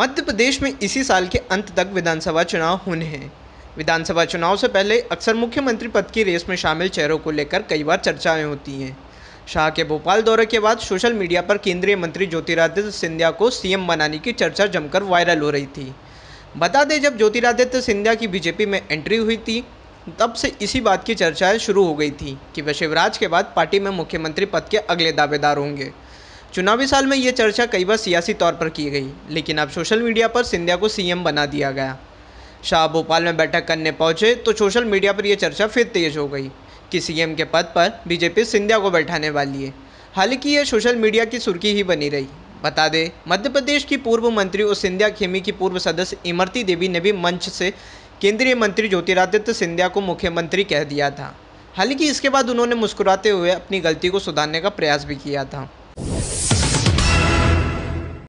मध्य प्रदेश में इसी साल के अंत तक विधानसभा चुनाव होने हैं विधानसभा चुनाव से पहले अक्सर मुख्यमंत्री पद की रेस में शामिल चेहरों को लेकर कई बार चर्चाएं होती हैं शाह के भोपाल दौरे के बाद सोशल मीडिया पर केंद्रीय मंत्री ज्योतिरादित्य सिंधिया को सीएम बनाने की चर्चा जमकर वायरल हो रही थी बता दें जब ज्योतिरादित्य सिंधिया की बीजेपी में एंट्री हुई थी तब से इसी बात की चर्चाएं शुरू हो गई थी कि वह शिवराज के बाद पार्टी में मुख्यमंत्री पद के अगले दावेदार होंगे चुनावी साल में ये चर्चा कई बार सियासी तौर पर की गई लेकिन अब सोशल मीडिया पर सिंधिया को सीएम बना दिया गया शाह भोपाल में बैठक करने पहुंचे तो सोशल मीडिया पर यह चर्चा फिर तेज हो गई कि सीएम के पद पर बीजेपी सिंधिया को बैठाने वाली है हालांकि यह सोशल मीडिया की सुर्खी ही बनी रही बता दें मध्य प्रदेश की पूर्व मंत्री और सिंधिया खेमी की पूर्व सदस्य इमरती देवी ने भी मंच से केंद्रीय मंत्री ज्योतिरादित्य सिंधिया को मुख्यमंत्री कह दिया था हालांकि इसके बाद उन्होंने मुस्कुराते हुए अपनी गलती को सुधारने का प्रयास भी किया था